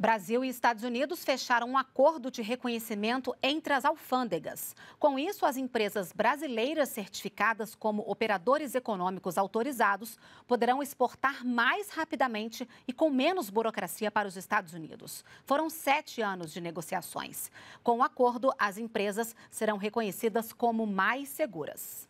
Brasil e Estados Unidos fecharam um acordo de reconhecimento entre as alfândegas. Com isso, as empresas brasileiras certificadas como operadores econômicos autorizados poderão exportar mais rapidamente e com menos burocracia para os Estados Unidos. Foram sete anos de negociações. Com o acordo, as empresas serão reconhecidas como mais seguras.